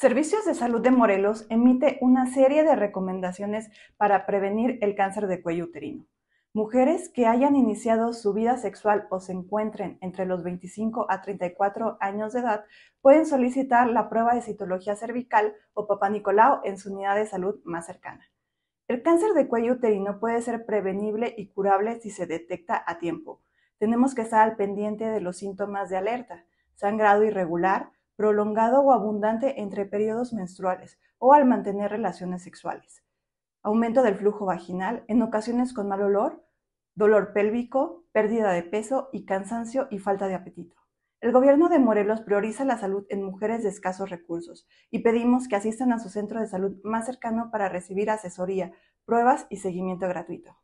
Servicios de Salud de Morelos emite una serie de recomendaciones para prevenir el cáncer de cuello uterino. Mujeres que hayan iniciado su vida sexual o se encuentren entre los 25 a 34 años de edad pueden solicitar la prueba de citología cervical o Nicolau en su unidad de salud más cercana. El cáncer de cuello uterino puede ser prevenible y curable si se detecta a tiempo. Tenemos que estar al pendiente de los síntomas de alerta, sangrado irregular, prolongado o abundante entre periodos menstruales o al mantener relaciones sexuales. Aumento del flujo vaginal, en ocasiones con mal olor, dolor pélvico, pérdida de peso y cansancio y falta de apetito. El gobierno de Morelos prioriza la salud en mujeres de escasos recursos y pedimos que asistan a su centro de salud más cercano para recibir asesoría, pruebas y seguimiento gratuito.